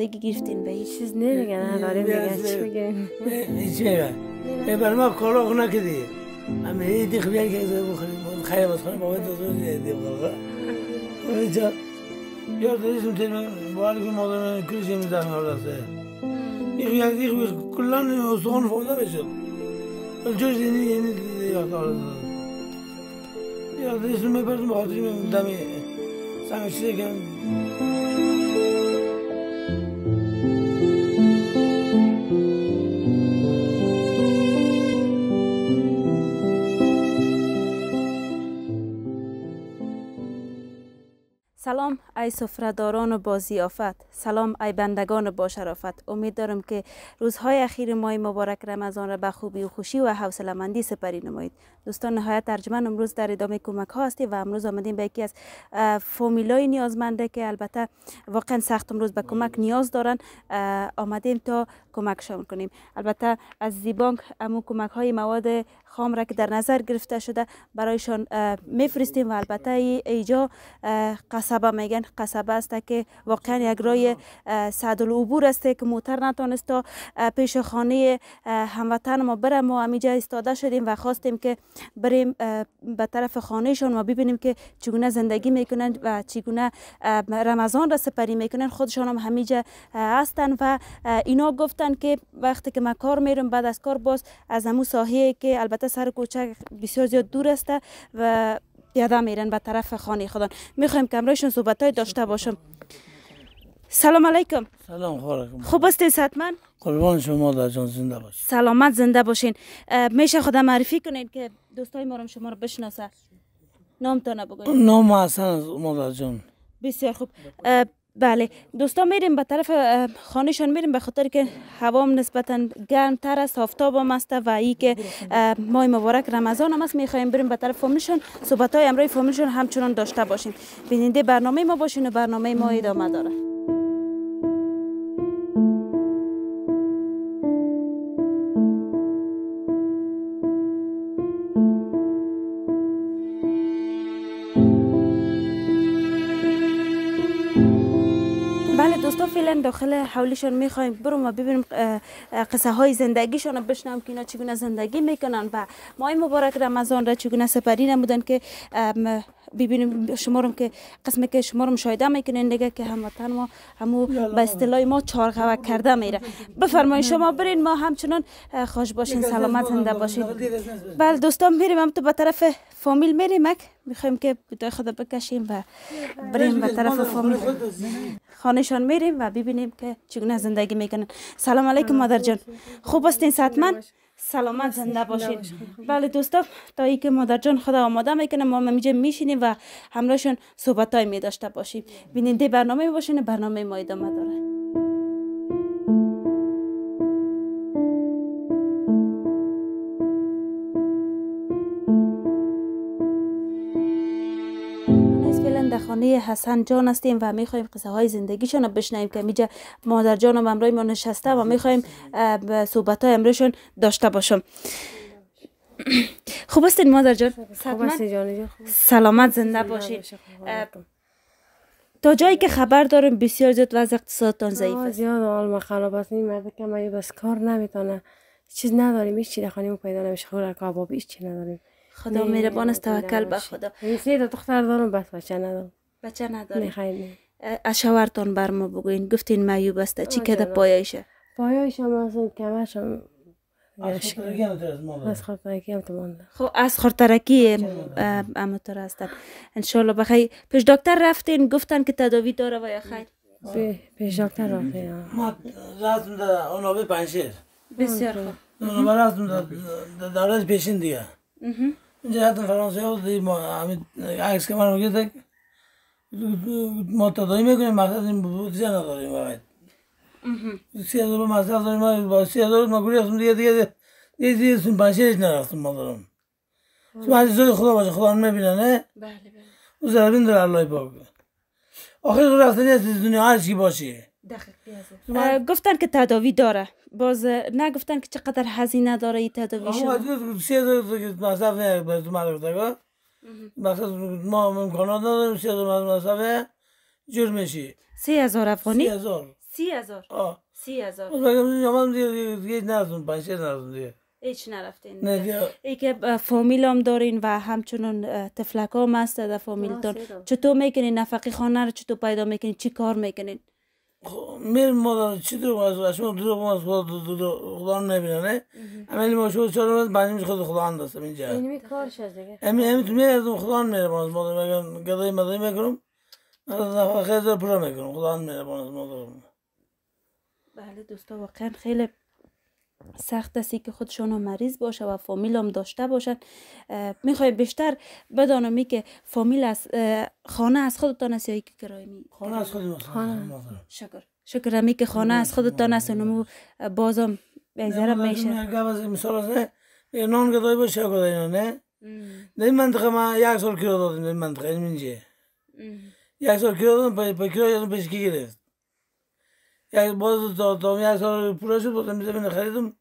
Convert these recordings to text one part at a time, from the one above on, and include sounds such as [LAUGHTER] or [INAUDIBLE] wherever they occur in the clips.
آمادگی گرفتین به هیچ چیز نمیگن برای میگن چی میگن چی میگن برای ما کلاق نکدی اما یه دیگه بیان که از بخوریم خیلی باز خوریم باید از اون دیگه بخوریم اونجا یا دیدیم تیم باید که مادرم کریشی میدن حالاسه یک یک یک بیر کلان استخون فودا بشه الجوش دینی یعنی یاد آورد یا دیدیم میبردم خاطریم دمی سعی شدیم سلام ای سفرهداران با زیافت سلام ای بندگان با شرافت امید دارم که روزهای اخیر ماه مبارک رمضان را به خوبی و خوشی و حوصله مندی سپری نمایید دوستان نهایت ترجمان امروز در ادامه کمک ها هستی و امروز آمدیم به یکی از فامیلای نیازمنده که البته واقعا سخت امروز به کمک نیاز دارن آمدیم تا کمکشان کنیم البته از زیبانک امو کمک های مواد خام را که در نظر گرفته شده برایشان میفرستیم و البته ایجا قصبه میگن قصبه است که واقعا یک رای سعد عبور است که موتر نتانست تا پیش خانه هموطن ما بره ما امیجا ایستاده شدیم و خواستیم که بریم به طرف خانهشان ما ببینیم که چگونه زندگی میکنند و چگونه رمضان را سپری میکنند خودشان هم همیجا هستند و اینا گفت گفتن که وقتی که ما کار میرم بعد از کار باز از همو ساحه که البته سر کوچه بسیار زیاد دور است و یاده میرن به طرف خانه خدا. میخوایم کمرایشون صحبت های داشته باشم سلام علیکم سلام خورکم خوب ساعت من؟ قربان شما در جان زنده باشین سلامت زنده باشین میشه خدا معرفی کنین که دوستای ما شما رو بشناسه نام تا نام حسن از مادر جان بسیار خوب بله دوستان میریم به طرف خانهشان میریم به خاطر که هوا نسبتا گرم تر است آفتاب هم است و ای که ماه مبارک رمضان هم است میخوایم بریم به طرف فامیلشان صحبت های امرای فامیلشان همچنان داشته باشیم بیننده برنامه ما باشین و برنامه ما ادامه داره داخل حولشان میخوایم بریم و ببینیم قصه های زندگیشان رو بشنم که اینا چگونه زندگی میکنن و ماه مبارک رمضان را چگونه سپری نمودن که ببینیم شما رو که قسم که شما رو مشاهده میکنین دیگه که هموطن ما همو به اصطلاح ما چارغوک کرده میره بفرمایید شما برین ما همچنان خوش باشین سلامت زنده باشین بله دوستان میریم هم تو به طرف فامیل میریم میخوایم که بتای خدا بکشیم و بریم به طرف فامیل خانهشان میریم و ببینیم که چگونه زندگی میکنن سلام علیکم مادر جان خوب هستین ساتمن سلامت زنده باشین بله دوستا تا ای که مادر جان خدا آماده میکنه ما میجا میشینیم و همراهشون صحبت های میداشته باشیم بله. بیننده برنامه باشین برنامه ما ادامه داره خانه حسن جان هستیم و میخوایم قصه های زندگیشان رو بشنویم که میجا مادر جان هم امرای ما نشسته و میخوایم صحبت های امرشون داشته باشم [CLEARS THROAT] خوب هستین مادر جان سلامت زنده باشین تا جایی که خبر دارم بسیار زیاد وضع اقتصادتان ضعیف است زیاد حال ما خراب است این مرد که ما بس کار نمیتونه چیز نداریم هیچ چیز خانیم پیدا نمیشه خوراک آبابی هیچ نداریم خدا مهربان است توکل به خدا سه دختر دارم بس بچه ندارم بچه نداره نخیر از بر ما بگوین گفتین معیوب است چی کده پایایشه پایایش هم از کمرش هم از خورترکی هم مانده خب از خورترکی هم تو هستن انشالله بخی پیش دکتر رفتین گفتن که تداوی داره و یا خیر پیش دکتر رفتین ما رفتم در اونابه پنشیر بسیار خوب اونابه رفتم در دارش پیشین دیگه اینجا حتی فرانسوی ها دیگه ما همین عکس که من رو متدایی میکنیم مقصد این زیاد نداریم باید سی هزار مصرف داریم با سی هزار مگوری هستم دیگه دیگه دیگه دیگه سون پنشیرش نرفتم ما دارم تو حدیث خدا باشه خدا میبینه نه بله بله او ضربین داره الله پاک آخر تو رفتنی از دنیا هر چی باشه گفتن که تداوی داره باز نگفتن که چقدر هزینه داره این تداوی شما سی هزار مصرف نیست باید تو مدرد مثلا ما امکانات نداریم سی هزار جور میشی سی هزار افغانی؟ سی هزار سی هزار آه سی هزار من دیگه دیگه نرزم. پنج شیش نرزم دیگه هیچ نرفتین نه ای که فامیل هم دارین و همچنان تفلک هم هست در فامیلتان چطور میکنین نفقی خانه رو چطور پیدا میکنین چی کار میکنین میرم مادر چی دو باز و اشمون دو دو باز خدا دو دو خدا نه بیا نه امیلی ما شو چرا باز بعدی میشه خدا خدا اندست اینجا اینمی کارش هست دیگه امی امی تو میاد تو خدا نمیاد باز مادر میگم گذاهی مذاهی میکنم از دفعه خیلی زر پر میکنم خدا نمیاد باز مادر بله دوستا واقعا خیلی سخت است که خودشان مریض باشه و فامیل هم داشته باشن میخوایم بیشتر بدانم که فامیل از خانه از خودتان است یا که کرایه می خانه از خودتان شکر شکر امی که خانه از خودتان است و بازم بیزره میشه مثال از نان گدای باشه گدای نه در این منطقه ما یک سال کرا دادیم در این منطقه یعنی اینجا یک سال کرا دادم پا کرا یادم پیش که گرفت یعنی باز دادامی از سال پولا شد بازم زمین خریدم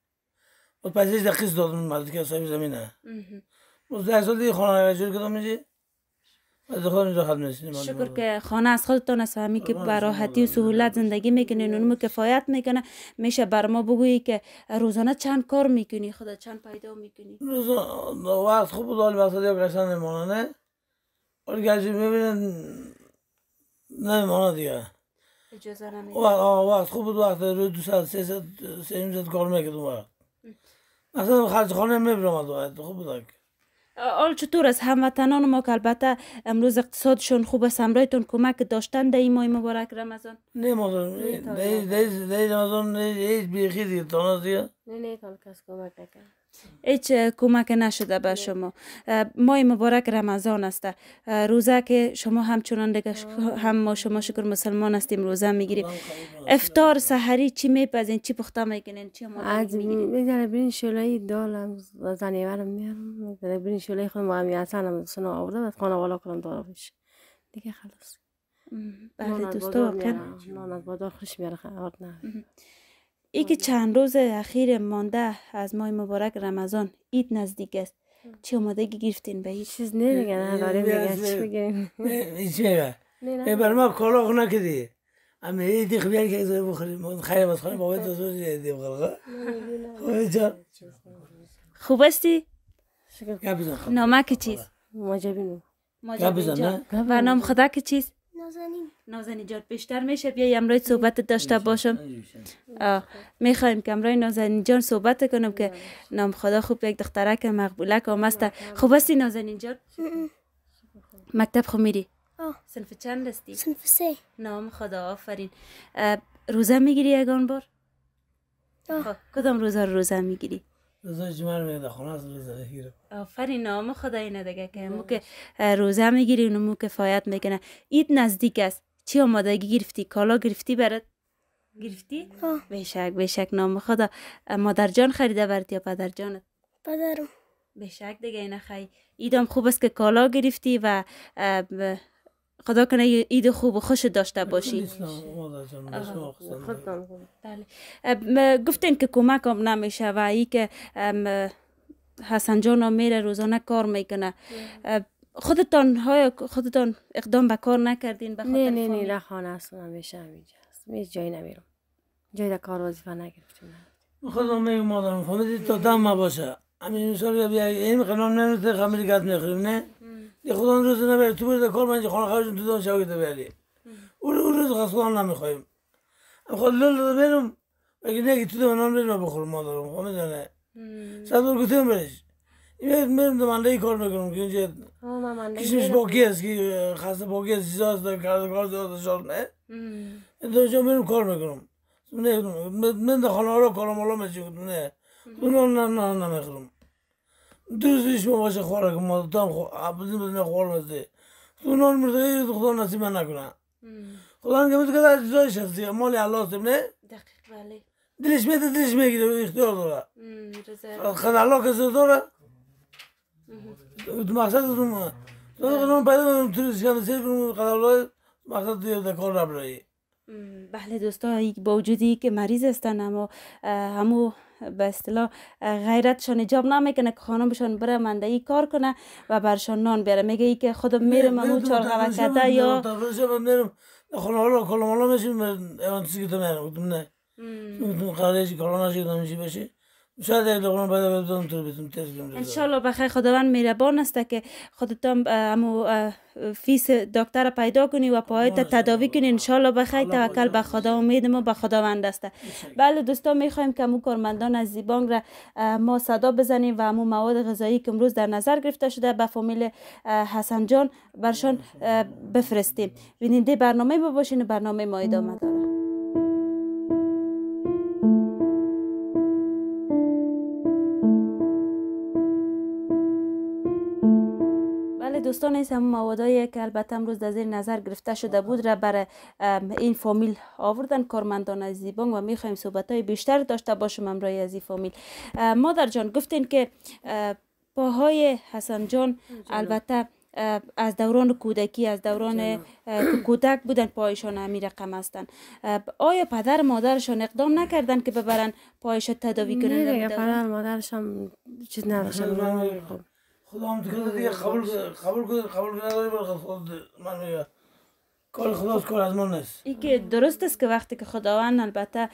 باز پسیش دقیق دادم مرد که صاحب زمینه باز ده سال دیگه خانه جور کدام میجی از خود اینجا خدم میشین شکر که خانه از خودتان است همین که براحتی و سهولت زندگی میکنین اونمو کفایت میکنه میشه بر ما بگویی که روزانه چند کار میکنی خدا چند پیدا میکنی روزانه وقت خوب بود حال وقت دیگه برسن نمانه ولی گرچه میبینن نمانه دیگه اجازه نمیده وقت آه وقت خوب بود وقت روی دو ساعت سه ساعت سه نیم ساعت کار میکرد اون وقت مثلا خرج خانه میبرم از خوب بود آل چطور از هموطنان ما که البته امروز اقتصادشون خوب است همرایتون کمک داشتن در این ماه مبارک رمضان نه مادرم در این نه رمضان نه هیچ بیخی دیگه نه نه کس کمک نکرد هیچ کمک نشده به شما ماه مبارک رمضان است روزه که شما همچنان دیگه هم ما شما شکر مسلمان هستیم روزه میگیریم افطار سحری چی میپزین چی پخته میکنین چی از میذاره برین شلای دال و زنیورم میارم میذاره برین شلای خود مهمی حسن هم سنا آورده از خانه والا کنم دارا دیگه خلاص بله دوستا واقعا نان از بادار خوش میاره خواهد نه ای که آره. چند روز اخیر مانده از ماه مبارک رمضان اید نزدیک است چی اومده گرفتین به چیز نمیگن دیگه نه داریم دیگه چی نه ای بر ما کلاغ نکدی اما ای دیگه که از بخوریم خیلی بس خوریم بابا تو زوری دی بخورم خوب استی نامه که چیز ماجبینو ماجبینو و نام خدا که چیز نازنین نازنین جان بیشتر میشه بیا صحبت داشته باشم میخوایم که امرای نازنین جان صحبت کنم که نام خدا خوب یک دخترک مقبولک آمسته خوب هستی نازنین جان مکتب خو میری سنف چند هستی سنف سه نام خدا آفرین روزه میگیری یگان بار خب، کدام روزه روزه میگیری روزش از روزه بگیرم آفرین نام خدای ندگه که بله. مو که روزه میگیری و مو کفایت میکنه اید نزدیک است چی آمادگی گرفتی کالا گرفتی برات گرفتی؟ بشک بشک نام خدا مادر جان خریده برات یا پدر جان؟ پدرم بشک دیگه نخی ایدم خوب است که کالا گرفتی و خدا کنه یه اید خوب و خوش داشته خب، باشید بله. گفتین که کمک هم نمیشه و ای که حسن جان میره روزانه کار میکنه خودتان های خودتان اقدام به کار نکردین به خاطر نه نه نه نه خانه اصلا همیشه اینجا جای نمیرم جای کار وظیفه نگرفتم خدا میگم مادرم خودت تا دم باشه همین سال بیا این قلم نمیشه خمیر گاز میخوریم نه خدا روز نبری تو برده کار من خانه خواهشون تو دان شاگرد بری اون روز غصبان نمیخوایم خود لول رو برم اگه نگی تو دو نام بریم بخورم ما دارم میدونه دانه بر گتیم برش این منده ای کار میکنم که اونجا کشمش باقی است که خسته باقی است چیزا هست کار کرده کار دارم شد نه اینجا میرم کار میکنم نه من خانه ها رو کارم میشه نه اون نه نه نمیخورم دوستش باشه که ما تام خو بدون بدون خور مسته تو نان مرده تو خدا نصیب نکنه خدا نگه که در جای شخصی مالی الله است نه دقیق دلش میده دلش میگیره و اختیار داره خدا الله کسی داره تو مقصد تو ما تو خدا پیدا من تو شکن سیر کنم خدا الله مقصد تو در کار نبرایی بله دوستا با وجودی که مریض هستن اما همو به اصطلاح غیرتشان ایجاب نمیکنه که خانمشان بره منده ای کار کنه و برشان نان بیاره میگه ای که خودم میرم اون چهار غوکته یا میرم خونه حالا کلمالا میشیم ایوان چیزی که تو میرم نه قراره چی کلمالا چی که میشی بشی شاید شاء الله بخیر خداوند مهربان است که خودتان هم فیس دکتر پیدا کنی و پایت تداوی کنی الله بخیر توکل به خدا امید ما به خداوند است بله دوستان میخوایم که امو کارمندان از زیبانگ را ما صدا بزنیم و امو مواد غذایی که امروز در نظر گرفته شده به فامیل حسن جان برشان بفرستیم بیننده برنامه باشین برنامه ما ادامه داره دوستان نیست هم که البته امروز در زیر نظر گرفته شده بود را برای این فامیل آوردن کارمندان از زیبان و میخوایم صحبت های بیشتر داشته باشم امرای از این فامیل مادر جان گفتین که پاهای حسن جان البته از دوران کودکی از دوران کودک بودن پایشان همین رقم هستن آیا پدر مادرشان اقدام نکردن که ببرن پایش تداوی کنند؟ نه پدر مادرشان چیز نداشتن خدا هم دیگه دیگه قبول قبول کنید قبول کنید خود من میگه کار خداست کار از ما نیست ای که درست است که وقتی که خداوند البته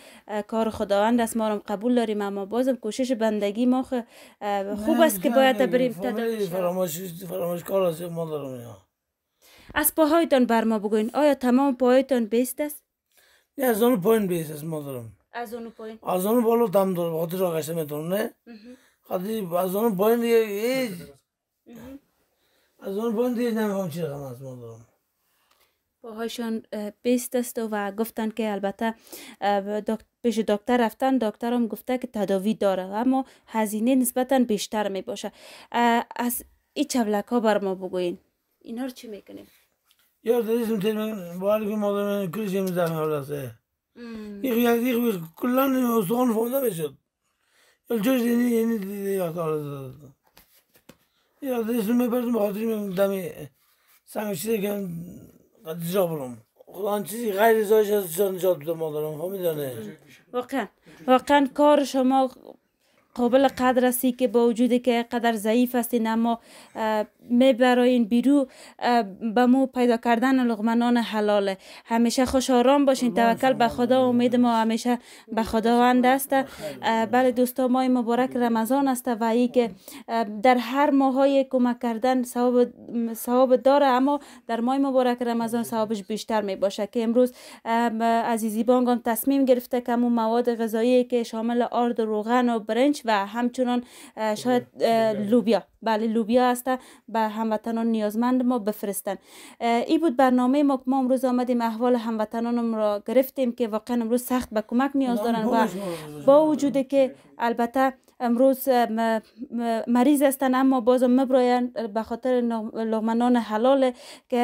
کار خداوند است ما رو قبول داریم اما بازم کوشش بندگی ما خوب است که باید بریم تدارک فراموش فراموش کار است ما دارم از پاهایتان بر ما بگوین آیا تمام پاهایتان بیست است نه از اون پایین بیست است ما دارم از اون پایین از اون بالا دم دارم خاطر آگشته میتونم نه خاطر از اون پایین از اون دیر نمیخوام چی غم از ما برم باهاشون بیست است و گفتن که البته پیش دکتر رفتن دکتر هم گفته که تداوی داره اما هزینه نسبتا بیشتر می باشه از ای چبلک ها بر ما بگوین اینا رو چی میکنیم یا دیدیم تیرمین با که مادر من کلش زمین حالا سه ایخ یک ایخ کلان استخان فونده بشد چوش دینی یعنی یک یعنی حالا یادش میبرد بخاطر من دمی سنگ چیزی که جا برم آن چیزی غیر زایش از جان نجات بده مادرم می میدانه واقعا واقعا کار شما قابل قدر است که با وجودی که قدر ضعیف هستین اما می برای بیرو به مو پیدا کردن لغمنان حلاله همیشه خوش آرام باشین توکل به خدا امید ما همیشه به خداوند است بله دوستا ماه مبارک رمضان است و ای که در هر ماهای کمک کردن ثواب ثواب داره اما در ماه مبارک رمضان ثوابش بیشتر می باشه که امروز عزیزی بانگام تصمیم گرفته که مو مواد غذایی که شامل آرد روغن و برنج و همچنان شاید لوبیا بله لوبیا هسته به هموطنان نیازمند ما بفرستن ای بود برنامه ما ما امروز آمدیم احوال هموطنان را گرفتیم که واقعا امروز سخت به کمک نیاز دارن و با وجود که البته امروز مریض هستن اما بازم مبراین به خاطر لغمنان حلال که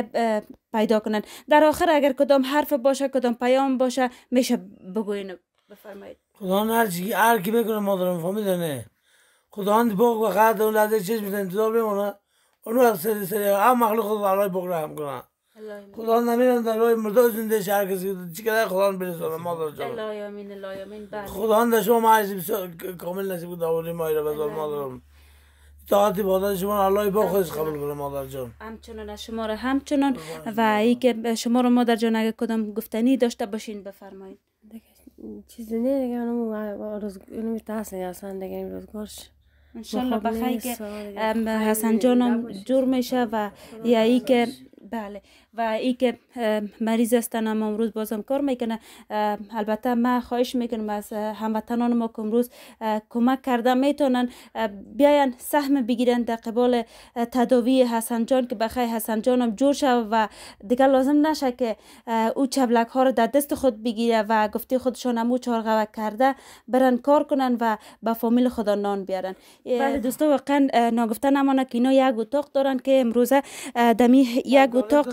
پیدا کنن در آخر اگر کدام حرف باشه کدام پیام باشه میشه بگوین بفرمایید خدا هر چی هر کی بکنه ما دارم خداوند بوق و قدر اون لحظه چشم انتظار بمونه اون وقت سری سری هم مخلوق خود برای بغ رحم کنن خدا نمیرن در راه مردا زنده شهر کسی چی کده خداوند برسانه ما در جان بله. خدا در شما معجب کامل نصیب بود ایرا مایی را بزار مادرم اطاعت عبادت شما الله با خودش قبول کنه مادر جان همچنان شما را همچنان و ای که شما رو مادر جان اگه کدام گفتنی داشته باشین بفرمایید چیزی نه دیگه اونم روز اونم تاسه اصلا دیگه روزگارش انشالله بخیر که آره، حسن جانم جور میشه و یایی یعنی که بله و ای که مریض هستن اما امروز بازم کار میکنه البته ما خواهش میکنم از هموطنان ما که امروز کمک کرده میتونن بیاین سهم بگیرن در قبال تداوی حسن جان که بخی حسن جان هم جور شد و دیگر لازم نشه که او چبلک ها رو در دست خود بگیره و گفته خودشان هم او چارغوک کرده برن کار کنن و به فامیل خدا نان بیارن بله دوستا واقعا ناگفته نمانه که اینا یک اتاق دارن که امروزه دمی یک یک اتاق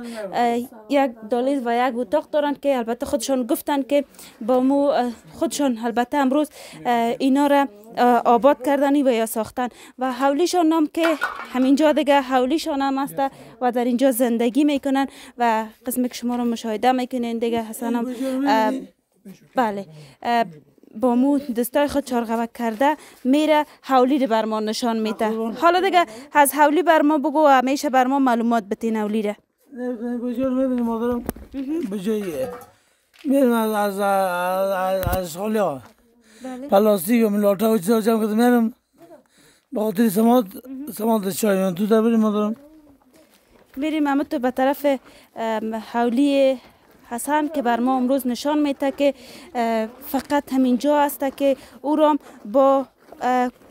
یک دالیز و یک اتاق دارند که البته خودشان گفتن که با مو خودشان البته امروز اینا را آباد کردنی و یا ساختن و حولیشان هم که همینجا دیگه حولیشان هم هست و در اینجا زندگی میکنن و قسمی که شما رو مشاهده میکنین دیگه حسن هم بله با مو دستای خود چارغبک کرده میره حولی بر ما نشان میده حالا دیگه از حولی بر ما بگو و همیشه بر ما معلومات بتین حولی بجور میبینیم مادرم بجایی میرم از از از از خالی ها بله. پلاستیک و ملاته و چیزا جمع کردم میرم به خاطر سماد سماد چای من تو در بریم مادرم میریم اما تو به طرف حولی حسن که بر ما امروز نشان میده که فقط همینجا است که او را با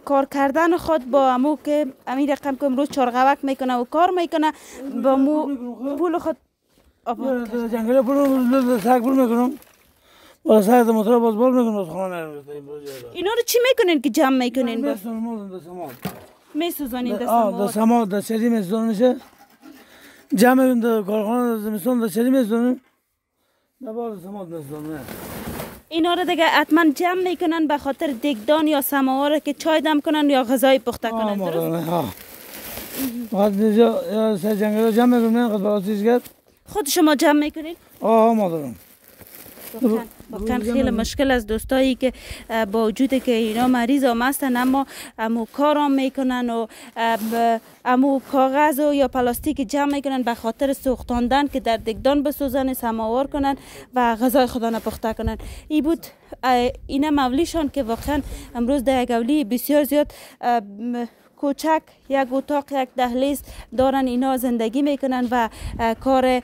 کار کردن خود با امو که امید رقم که امروز چارغوک میکنه و کار میکنه با مو پول خود آباد جنگل پول سک پول میکنم بالا سر مطرح باز بار میکنم از خانه اینا رو چی میکنین که جمع میکنین بس میسوزانین دست ما دست ما دست چری میسوزان میشه جمع کارخانه دست میسوزان دست چری میسوزانیم نه دست ما دست اینا رو دیگه حتما جمع میکنن به خاطر دگدان یا سماوار که چای دم کنن یا غذای پخته کنن بعد اینجا سه جنگل رو جمع میکنن خود برای چیز خود شما جمع میکنین؟ آه مادرم واقعا خیلی مشکل از دوستایی که با وجود که اینا مریض هم هستن اما امو هم میکنن و امو کاغذ و یا پلاستیک جمع میکنن به خاطر سوختاندن که در دکدان بسوزن سماوار کنن و غذای خدا نپخته کنن ای بود اینا مولیشان که واقعا امروز در یک بسیار زیاد کوچک یک اتاق یک دهلیز دارن اینا زندگی میکنن و کار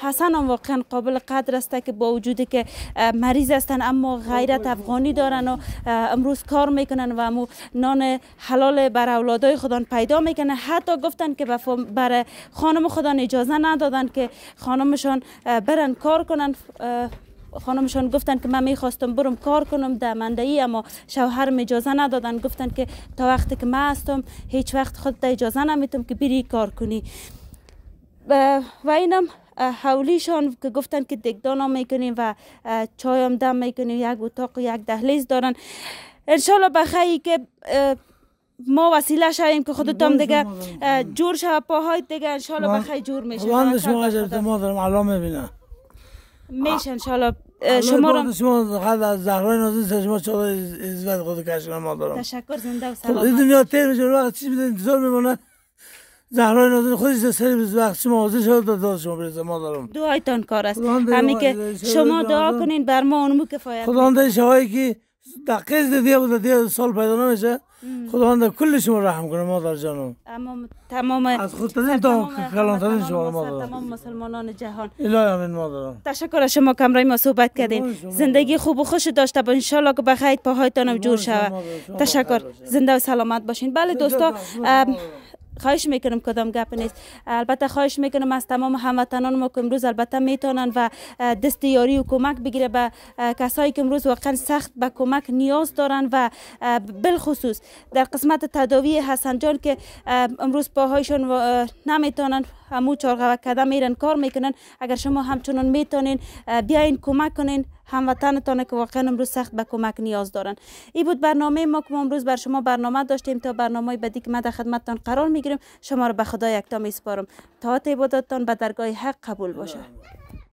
حسن هم واقعا قابل قدر است که با وجودی که مریض هستن اما غیرت افغانی دارن و امروز کار میکنن و امو نان حلال بر اولادای خودان پیدا میکنن حتی گفتن که بر خانم خودان اجازه ندادن که خانمشان برن کار کنن خانمشان گفتن که من میخواستم برم کار کنم در اما شوهر اجازه ندادن گفتن که تا وقتی که من هستم هیچ وقت خود اجازه نمیتم که بری کار کنی و اینم حولیشان که گفتن که دکدان هم میکنیم و چای هم دم میکنیم یک اتاق و یک دهلیز دارن انشالله بخیری که ما وسیله شویم که هم دیگه جور شوه پاهای دیگه انشالله بخیر جور میشه من شما ما دارم الان میبینم میشه انشالله شما را شما خدا از زهرای نازن شما چرا عزت خود کشم ما دارم تشکر زنده و خب، این دنیا تیر میشه وقت چیز انتظار میمونه زهرا نازنین خودش سر وقت شما حاضر شد به داد شما ما مادرم دعایتان کار است همین که شما دعا کنین بر ما اونمو کفایت خداوند شهایی که دقیق دیده بود دیده سال پیدا نمیشه در کل شما رحم کنه مادر جانم تمام تمام از خود تنیم تا شما تمام مسلمانان جهان الهی امین مادرم تشکر از شما کمرای ما صحبت کردین زندگی خوب و خوش داشته با انشالله که بخیر پاهایتان هم جور شوه تشکر زنده و سلامت باشین بله دوستا خواهش میکنم کدام گپ نیست البته خواهش میکنم از تمام هموطنان ما که امروز البته میتونن و دست یاری و کمک بگیره به کسایی که امروز واقعا سخت به کمک نیاز دارن و بالخصوص در قسمت تداوی حسن جان که امروز پاهایشون نمیتونن همو چارغوک کده میرن کار میکنن اگر شما همچنان میتونین بیاین کمک کنین هموطنتان که واقعا امروز سخت به کمک نیاز دارن این بود برنامه ما که امروز بر شما برنامه داشتیم تا برنامه بعدی که ما در خدمتتان قرار میگیریم شما را به خدا یکتا میسپارم تا تان به درگاه حق قبول باشه